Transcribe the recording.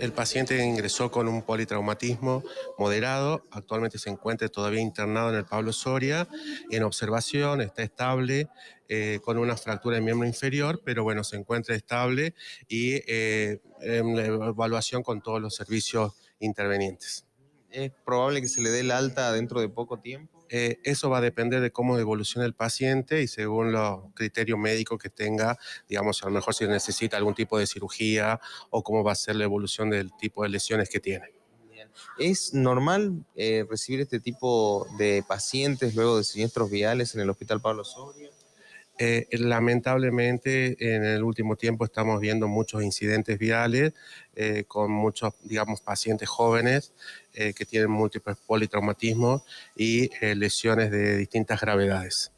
El paciente ingresó con un politraumatismo moderado, actualmente se encuentra todavía internado en el Pablo Soria, en observación, está estable, eh, con una fractura de miembro inferior, pero bueno, se encuentra estable y eh, en evaluación con todos los servicios intervenientes. ¿Es probable que se le dé el alta dentro de poco tiempo? Eh, eso va a depender de cómo evoluciona el paciente y según los criterios médicos que tenga, digamos, a lo mejor si necesita algún tipo de cirugía o cómo va a ser la evolución del tipo de lesiones que tiene. ¿Es normal eh, recibir este tipo de pacientes luego de siniestros viales en el Hospital Pablo Soria? Eh, lamentablemente, en el último tiempo estamos viendo muchos incidentes viales eh, con muchos, digamos, pacientes jóvenes eh, que tienen múltiples politraumatismos y lesiones de distintas gravedades.